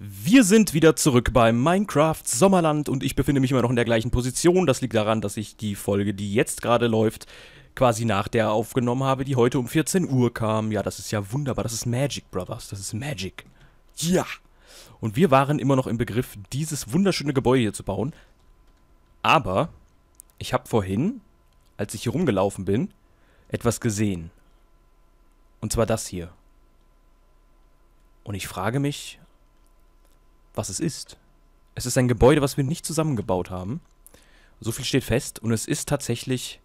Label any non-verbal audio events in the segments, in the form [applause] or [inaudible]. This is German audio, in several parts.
Wir sind wieder zurück bei Minecraft Sommerland und ich befinde mich immer noch in der gleichen Position. Das liegt daran, dass ich die Folge, die jetzt gerade läuft, quasi nach der aufgenommen habe, die heute um 14 Uhr kam. Ja, das ist ja wunderbar. Das ist Magic, Brothers. Das ist Magic. Ja! Und wir waren immer noch im Begriff, dieses wunderschöne Gebäude hier zu bauen. Aber ich habe vorhin, als ich hier rumgelaufen bin, etwas gesehen. Und zwar das hier. Und ich frage mich, was es ist. Es ist ein Gebäude, was wir nicht zusammengebaut haben. So viel steht fest. Und es ist tatsächlich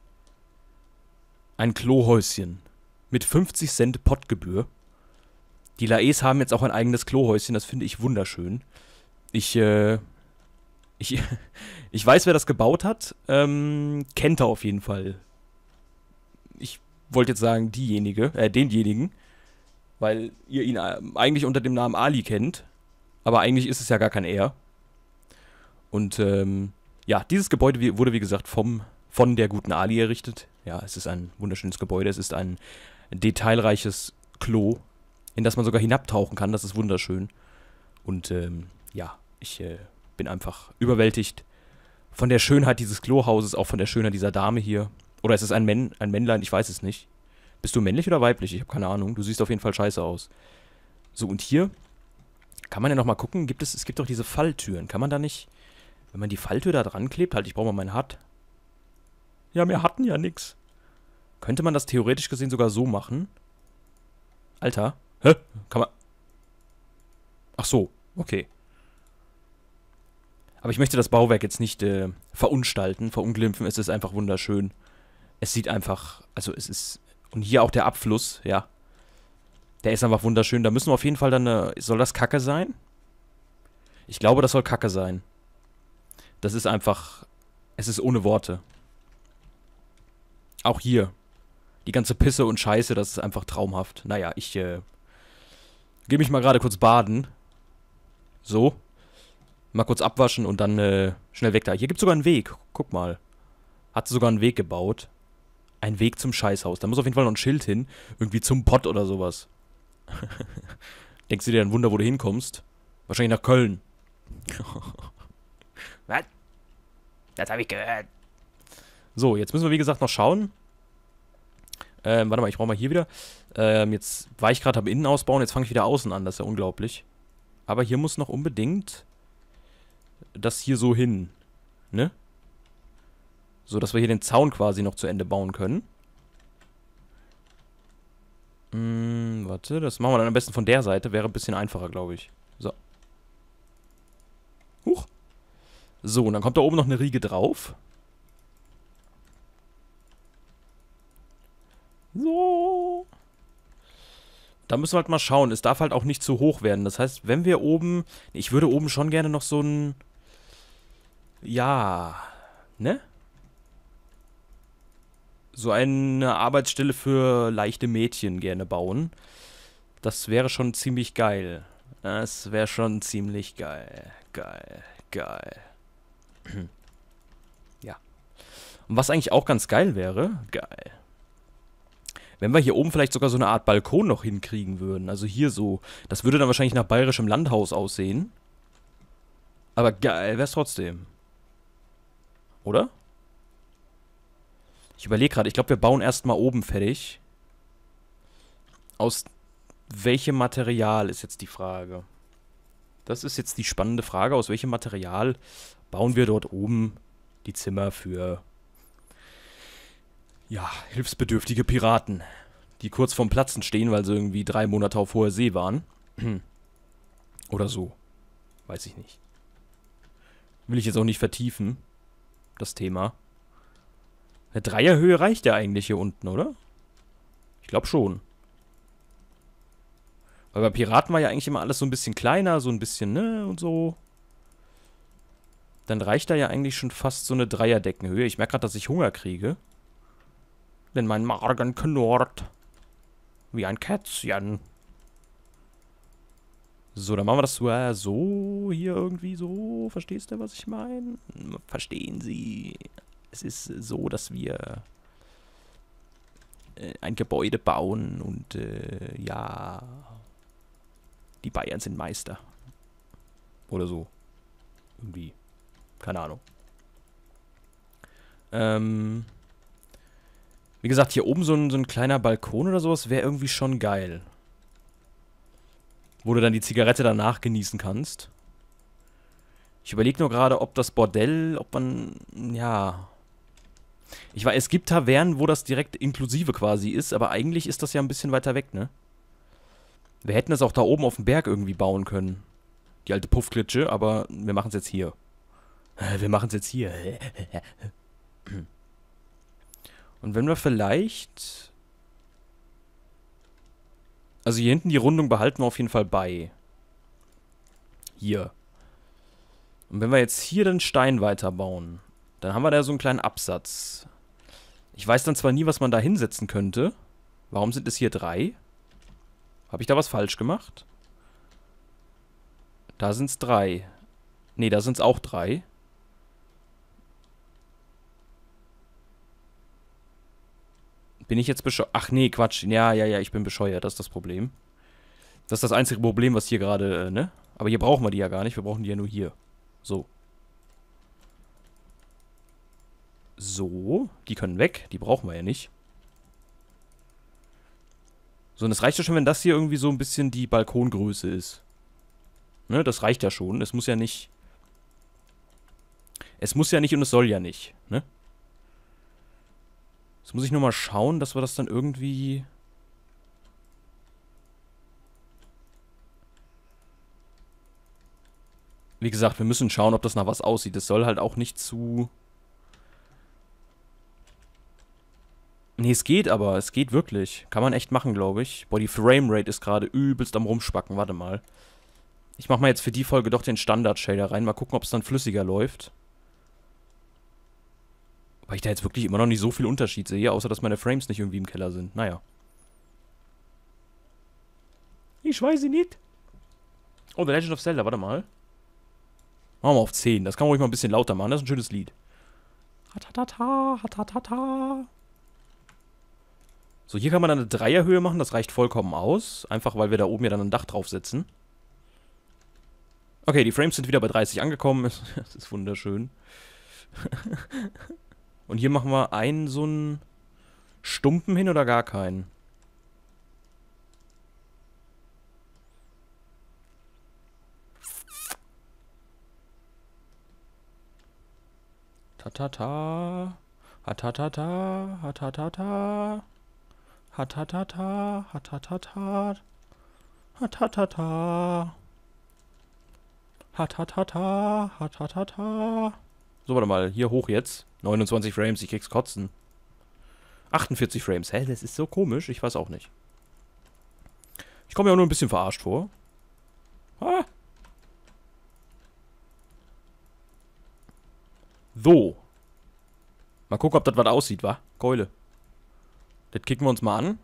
ein Klohäuschen. Mit 50 Cent Pottgebühr. Die Laes haben jetzt auch ein eigenes Klohäuschen. Das finde ich wunderschön. Ich, äh, ich, [laughs] ich weiß, wer das gebaut hat. Ähm, kennt er auf jeden Fall. Ich wollte jetzt sagen, diejenige, äh, denjenigen. Weil ihr ihn äh, eigentlich unter dem Namen Ali kennt. Aber eigentlich ist es ja gar kein Er. Und ähm, ja, dieses Gebäude wurde wie gesagt vom, von der guten Ali errichtet. Ja, es ist ein wunderschönes Gebäude. Es ist ein detailreiches Klo, in das man sogar hinabtauchen kann. Das ist wunderschön. Und ähm, ja, ich äh, bin einfach überwältigt von der Schönheit dieses Klohauses, auch von der Schönheit dieser Dame hier. Oder ist es ein, Män ein Männlein? Ich weiß es nicht. Bist du männlich oder weiblich? Ich habe keine Ahnung. Du siehst auf jeden Fall scheiße aus. So, und hier kann man ja nochmal gucken, gibt es, es gibt doch diese Falltüren. Kann man da nicht, wenn man die Falltür da dran klebt, halt, ich brauche mal meinen Hut. Ja, wir hatten ja nichts. Könnte man das theoretisch gesehen sogar so machen? Alter. Hä? Kann man... Ach so, okay. Aber ich möchte das Bauwerk jetzt nicht äh, verunstalten, verunglimpfen. Es ist einfach wunderschön. Es sieht einfach... Also es ist... Und hier auch der Abfluss, ja. Der ist einfach wunderschön. Da müssen wir auf jeden Fall dann eine. Äh, soll das Kacke sein? Ich glaube, das soll Kacke sein. Das ist einfach. Es ist ohne Worte. Auch hier. Die ganze Pisse und Scheiße, das ist einfach traumhaft. Naja, ich äh, Geh mich mal gerade kurz baden. So. Mal kurz abwaschen und dann äh, schnell weg da. Hier gibt's sogar einen Weg. Guck mal. Hat sogar einen Weg gebaut. Ein Weg zum Scheißhaus. Da muss auf jeden Fall noch ein Schild hin. Irgendwie zum Pott oder sowas. [laughs] Denkst du dir ein Wunder, wo du hinkommst? Wahrscheinlich nach Köln. [laughs] Was? Das habe ich gehört. So, jetzt müssen wir wie gesagt noch schauen. Ähm, warte mal, ich brauche mal hier wieder. Ähm, jetzt war ich gerade am Innen ausbauen, jetzt fange ich wieder außen an. Das ist ja unglaublich. Aber hier muss noch unbedingt das hier so hin. Ne? So, dass wir hier den Zaun quasi noch zu Ende bauen können. Warte, das machen wir dann am besten von der Seite. Wäre ein bisschen einfacher, glaube ich. So. Huch. So, und dann kommt da oben noch eine Riege drauf. So. Da müssen wir halt mal schauen. Es darf halt auch nicht zu hoch werden. Das heißt, wenn wir oben... Ich würde oben schon gerne noch so ein... Ja. Ne? So eine Arbeitsstelle für leichte Mädchen gerne bauen. Das wäre schon ziemlich geil. Das wäre schon ziemlich geil. Geil, geil. [clears throat] ja. Und was eigentlich auch ganz geil wäre, geil. Wenn wir hier oben vielleicht sogar so eine Art Balkon noch hinkriegen würden. Also hier so. Das würde dann wahrscheinlich nach bayerischem Landhaus aussehen. Aber geil wäre es trotzdem. Oder? Ich überlege gerade, ich glaube, wir bauen erstmal oben fertig. Aus welchem Material ist jetzt die Frage? Das ist jetzt die spannende Frage. Aus welchem Material bauen wir dort oben die Zimmer für ja, hilfsbedürftige Piraten, die kurz vorm Platzen stehen, weil sie irgendwie drei Monate auf hoher See waren. [clears throat] Oder so. Weiß ich nicht. Will ich jetzt auch nicht vertiefen, das Thema. Eine Dreierhöhe reicht ja eigentlich hier unten, oder? Ich glaube schon. Weil bei Piraten war ja eigentlich immer alles so ein bisschen kleiner, so ein bisschen, ne, und so. Dann reicht da ja eigentlich schon fast so eine Dreierdeckenhöhe. Ich merke gerade, dass ich Hunger kriege. Denn mein Magen knurrt. Wie ein Kätzchen. So, dann machen wir das so, äh, so hier irgendwie so. Verstehst du, was ich meine? Verstehen Sie. Es ist so, dass wir äh, ein Gebäude bauen und äh, ja, die Bayern sind Meister. Oder so. Irgendwie. Keine Ahnung. Ähm, wie gesagt, hier oben so ein, so ein kleiner Balkon oder sowas wäre irgendwie schon geil. Wo du dann die Zigarette danach genießen kannst. Ich überlege nur gerade, ob das Bordell, ob man, ja... Ich weiß, es gibt Tavernen, wo das direkt inklusive quasi ist, aber eigentlich ist das ja ein bisschen weiter weg, ne? Wir hätten das auch da oben auf dem Berg irgendwie bauen können. Die alte Puffklitsche, aber wir machen es jetzt hier. Wir machen es jetzt hier. Und wenn wir vielleicht... Also hier hinten die Rundung behalten wir auf jeden Fall bei. Hier. Und wenn wir jetzt hier den Stein weiterbauen, dann haben wir da so einen kleinen Absatz. Ich weiß dann zwar nie, was man da hinsetzen könnte. Warum sind es hier drei? Drei. Habe ich da was falsch gemacht? Da sind es drei. Ne, da sind es auch drei. Bin ich jetzt bescheuert? Ach nee, Quatsch. Ja, ja, ja, ich bin bescheuert. Das ist das Problem. Das ist das einzige Problem, was hier gerade, äh, ne? Aber hier brauchen wir die ja gar nicht. Wir brauchen die ja nur hier. So. So. Die können weg. Die brauchen wir ja nicht. So, und es reicht ja schon, wenn das hier irgendwie so ein bisschen die Balkongröße ist. Ne, das reicht ja schon. Es muss ja nicht... Es muss ja nicht und es soll ja nicht, ne? Jetzt muss ich nur mal schauen, dass wir das dann irgendwie... Wie gesagt, wir müssen schauen, ob das nach was aussieht. Es soll halt auch nicht zu... Nee, es geht aber. Es geht wirklich. Kann man echt machen, glaube ich. Boah, die Framerate ist gerade übelst am rumspacken. Warte mal. Ich mache mal jetzt für die Folge doch den Standard-Shader rein. Mal gucken, ob es dann flüssiger läuft. Weil ich da jetzt wirklich immer noch nicht so viel Unterschied sehe, außer dass meine Frames nicht irgendwie im Keller sind. Naja. Ich weiß sie nicht. Oh, The Legend of Zelda, warte mal. Machen wir auf 10. Das kann man ruhig mal ein bisschen lauter machen. Das ist ein schönes Lied. Ha-ta-ta-ta, ha-ta-ta-ta. -ta. -ta so, hier kann man dann eine Dreierhöhe machen, das reicht vollkommen aus. Einfach, weil wir da oben ja dann ein Dach draufsetzen. Okay, die Frames sind wieder bei 30 angekommen. [laughs] Das ist wunderschön. [laughs] Und hier machen wir einen so einen Stumpen hin oder gar keinen. Ta ta ta. Ha ta ta ta. Ha ta ta ta. Hatatata, hatatata, hatatata, hatatata, hatatata. So, warte mal, hier hoch jetzt. 29 Frames, ich krieg's kotzen. 48 Frames, hä, das ist so komisch, ich weiß auch nicht. Ich komme mir auch nur ein bisschen verarscht vor. Ah. So. Mal gucken, ob das was aussieht, wa? Keule. Das kicken wir uns mal an.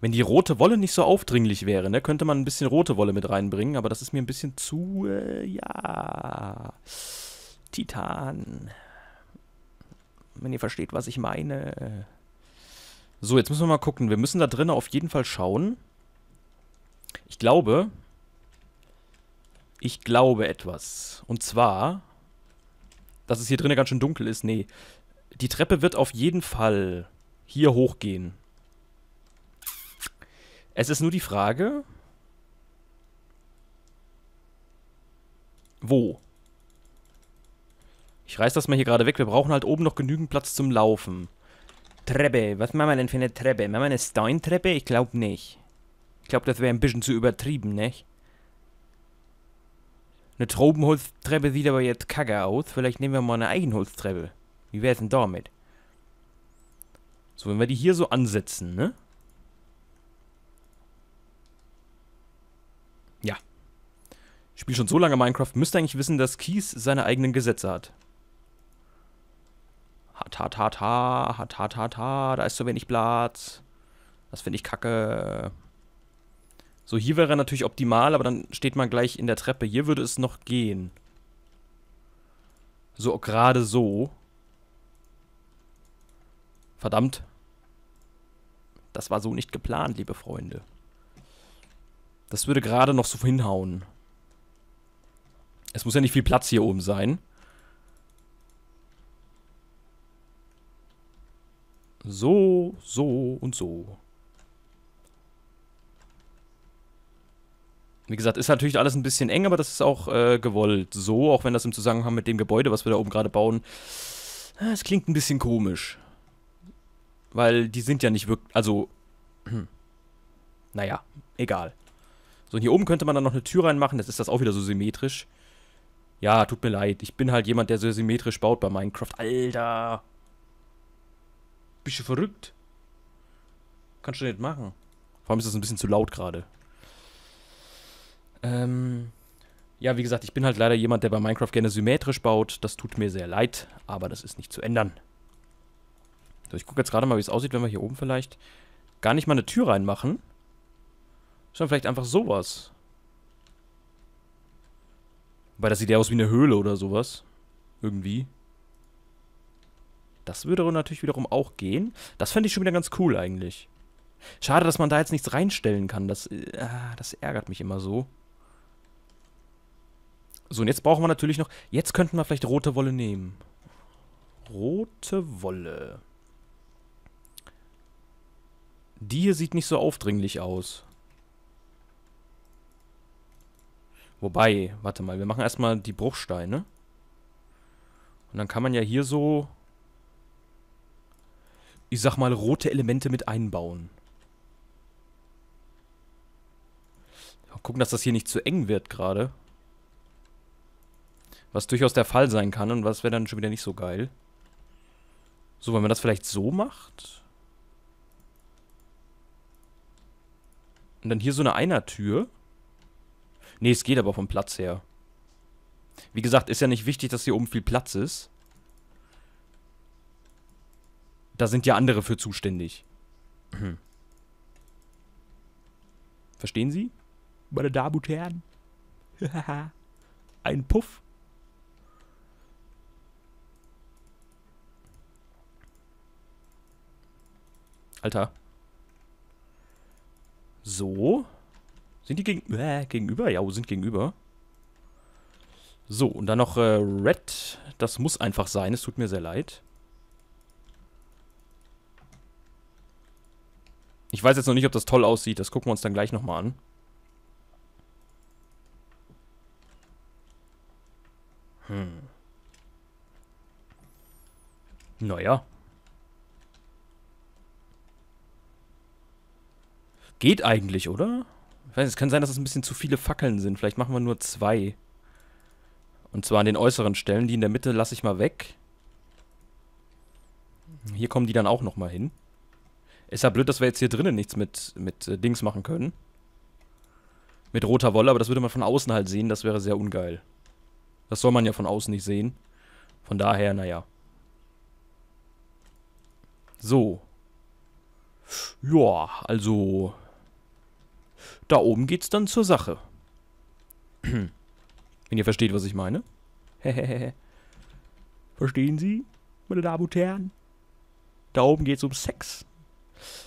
Wenn die rote Wolle nicht so aufdringlich wäre, ne, könnte man ein bisschen rote Wolle mit reinbringen, aber das ist mir ein bisschen zu, äh, ja, Titan. Wenn ihr versteht, was ich meine. So, jetzt müssen wir mal gucken. Wir müssen da drinnen auf jeden Fall schauen. Ich glaube, ich glaube etwas. Und zwar dass es hier drinnen ganz schön dunkel ist. Nee. Die Treppe wird auf jeden Fall hier hochgehen. Es ist nur die Frage, wo? Ich reiß das mal hier gerade weg. Wir brauchen halt oben noch genügend Platz zum Laufen. Treppe. Was machen wir denn für eine Treppe? Machen wir eine Steintreppe? Ich glaube nicht. Ich glaube, das wäre ein bisschen zu übertrieben, nicht? Eine Tropenholztreppe sieht aber jetzt kacke aus. Vielleicht nehmen wir mal eine Eigenholztreppe. Wie wäre es denn damit? So, wenn wir die hier so ansetzen, ne? Ja. Ich spiele schon so lange Minecraft, müsste eigentlich wissen, dass Kies seine eigenen Gesetze hat. Hat, hat, hat, hat, hat, hat, hat, da ist so wenig Platz. Das finde ich kacke. So, hier wäre natürlich optimal, aber dann steht man gleich in der Treppe. Hier würde es noch gehen. So, gerade so. Verdammt. Das war so nicht geplant, liebe Freunde. Das würde gerade noch so hinhauen. Es muss ja nicht viel Platz hier oben sein. So, so und so. Wie gesagt, ist natürlich alles ein bisschen eng, aber das ist auch äh, gewollt. So, auch wenn das im Zusammenhang mit dem Gebäude, was wir da oben gerade bauen, ah, es klingt ein bisschen komisch. Weil die sind ja nicht wirklich, also, hm. [clears throat] naja, egal. So, und hier oben könnte man dann noch eine Tür reinmachen, jetzt ist das auch wieder so symmetrisch. Ja, tut mir leid, ich bin halt jemand, der so symmetrisch baut bei Minecraft. Alter! Bist du verrückt? Kannst du nicht machen. Vor allem ist das ein bisschen zu laut gerade. Ähm, ja, wie gesagt, ich bin halt leider jemand, der bei Minecraft gerne symmetrisch baut. Das tut mir sehr leid, aber das ist nicht zu ändern. So, ich gucke jetzt gerade mal, wie es aussieht, wenn wir hier oben vielleicht gar nicht mal eine Tür reinmachen. Sondern vielleicht einfach sowas. Weil das sieht ja aus wie eine Höhle oder sowas. Irgendwie. Das würde natürlich wiederum auch gehen. Das fände ich schon wieder ganz cool eigentlich. Schade, dass man da jetzt nichts reinstellen kann. Das, äh, das ärgert mich immer so. So, und jetzt brauchen wir natürlich noch... Jetzt könnten wir vielleicht rote Wolle nehmen. Rote Wolle. Die hier sieht nicht so aufdringlich aus. Wobei, warte mal, wir machen erstmal die Bruchsteine. Und dann kann man ja hier so, ich sag mal, rote Elemente mit einbauen. Mal gucken, dass das hier nicht zu eng wird gerade. Was durchaus der Fall sein kann und was wäre dann schon wieder nicht so geil. So, wenn man das vielleicht so macht. Und dann hier so eine Einertür. Nee, es geht aber vom Platz her. Wie gesagt, ist ja nicht wichtig, dass hier oben viel Platz ist. Da sind ja andere für zuständig. Hm. Verstehen Sie? Meine Damen und Herren. [laughs] Ein Puff. Alter. So. Sind die gegen äh, gegenüber? Ja, wo sind gegenüber. So, und dann noch äh, Red. Das muss einfach sein. Es tut mir sehr leid. Ich weiß jetzt noch nicht, ob das toll aussieht. Das gucken wir uns dann gleich nochmal an. Hm. Naja. Geht eigentlich, oder? Ich weiß, es kann sein, dass es ein bisschen zu viele Fackeln sind. Vielleicht machen wir nur zwei. Und zwar an den äußeren Stellen. Die in der Mitte lasse ich mal weg. Hier kommen die dann auch nochmal hin. Ist ja blöd, dass wir jetzt hier drinnen nichts mit, mit äh, Dings machen können. Mit roter Wolle, aber das würde man von außen halt sehen. Das wäre sehr ungeil. Das soll man ja von außen nicht sehen. Von daher, naja. So. Ja, also da oben geht's dann zur Sache. [clears throat] Wenn ihr versteht, was ich meine. [laughs] Verstehen Sie, meine Damen und Herren? Da oben geht's um Sex.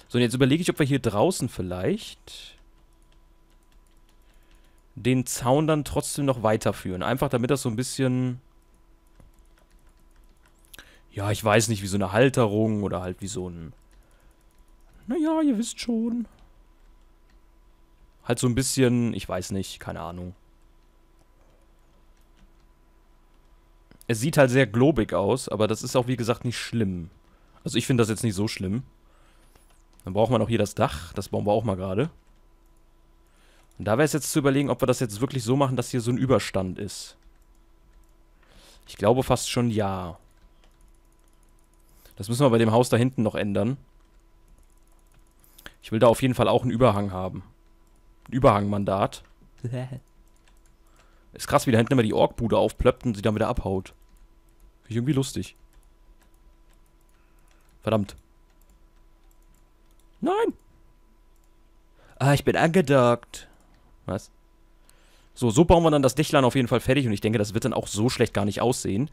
So, und jetzt überlege ich, ob wir hier draußen vielleicht den Zaun dann trotzdem noch weiterführen. Einfach damit das so ein bisschen... Ja, ich weiß nicht, wie so eine Halterung oder halt wie so ein... Naja, ihr wisst schon. Halt so ein bisschen, ich weiß nicht, keine Ahnung. Es sieht halt sehr globig aus, aber das ist auch, wie gesagt, nicht schlimm. Also ich finde das jetzt nicht so schlimm. Dann brauchen wir noch hier das Dach. Das bauen wir auch mal gerade. Und da wäre es jetzt zu überlegen, ob wir das jetzt wirklich so machen, dass hier so ein Überstand ist. Ich glaube fast schon ja. Das müssen wir bei dem Haus da hinten noch ändern. Ich will da auf jeden Fall auch einen Überhang haben. Überhangmandat. [laughs] Ist krass, wie da hinten immer die Orkbude aufplöppt und sie dann wieder abhaut. Finde ich irgendwie lustig. Verdammt. Nein! Ah, ich bin angedockt. Was? So, so bauen wir dann das Dächlein auf jeden Fall fertig und ich denke, das wird dann auch so schlecht gar nicht aussehen.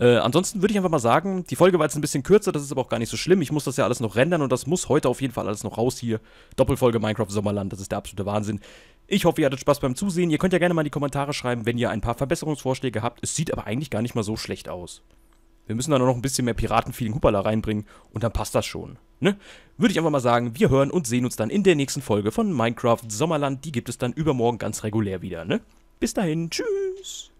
Äh, ansonsten würde ich einfach mal sagen, die Folge war jetzt ein bisschen kürzer, das ist aber auch gar nicht so schlimm. Ich muss das ja alles noch rendern und das muss heute auf jeden Fall alles noch raus hier. Doppelfolge Minecraft Sommerland, das ist der absolute Wahnsinn. Ich hoffe, ihr hattet Spaß beim Zusehen. Ihr könnt ja gerne mal in die Kommentare schreiben, wenn ihr ein paar Verbesserungsvorschläge habt. Es sieht aber eigentlich gar nicht mal so schlecht aus. Wir müssen da nur noch ein bisschen mehr Piratenfeeling Hupala reinbringen und dann passt das schon ne? Würde ich einfach mal sagen, wir hören und sehen uns dann in der nächsten Folge von Minecraft Sommerland. Die gibt es dann übermorgen ganz regulär wieder, ne? Bis dahin, tschüss!